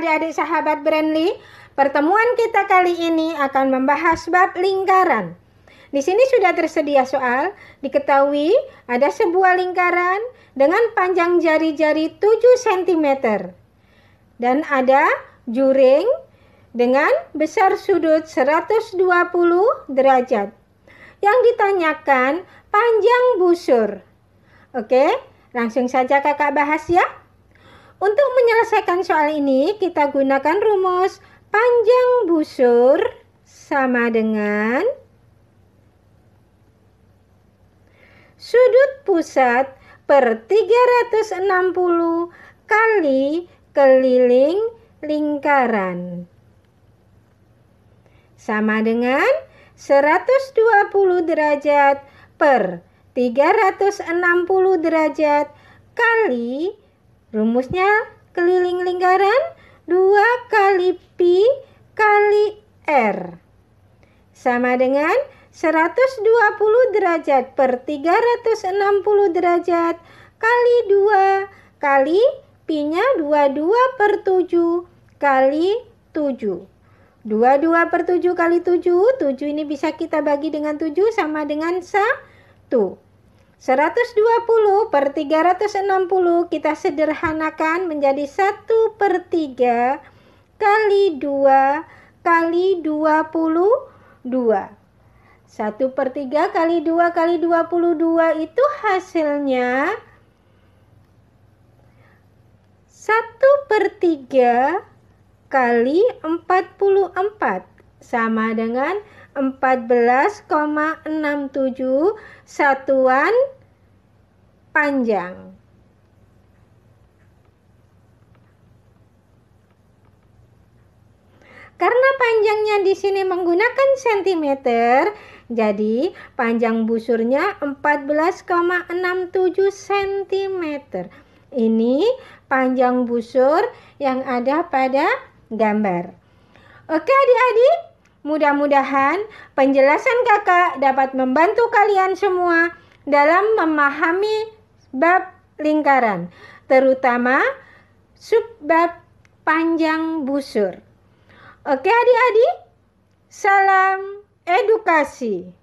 adik-adik sahabat Brandly, pertemuan kita kali ini akan membahas bab lingkaran. Di sini sudah tersedia soal, diketahui ada sebuah lingkaran dengan panjang jari-jari 7 cm. Dan ada juring dengan besar sudut 120 derajat. Yang ditanyakan panjang busur. Oke, langsung saja kakak bahas ya. Untuk menyelesaikan soal ini, kita gunakan rumus panjang busur sama dengan sudut pusat per 360 kali keliling lingkaran. Sama dengan 120 derajat per 360 derajat kali Rumusnya keliling lingkaran 2 kali pi kali R. Sama dengan 120 derajat per 360 derajat kali 2 kali pi-nya 22 per 7 kali 7. 22 per 7 kali 7, 7 ini bisa kita bagi dengan 7 sama dengan 1. 120 per 360 kita sederhanakan menjadi 1 per 3 kali 2 kali 22. 1 per 3 kali 2 kali 22 itu hasilnya 1 per 3 kali 44 sama dengan 14,67 satuan panjang. Karena panjangnya di sini menggunakan sentimeter, jadi panjang busurnya 14,67 cm. Ini panjang busur yang ada pada gambar. Oke adik-adik, Mudah-mudahan penjelasan kakak dapat membantu kalian semua dalam memahami bab lingkaran, terutama subbab panjang busur. Oke adik-adik, salam edukasi.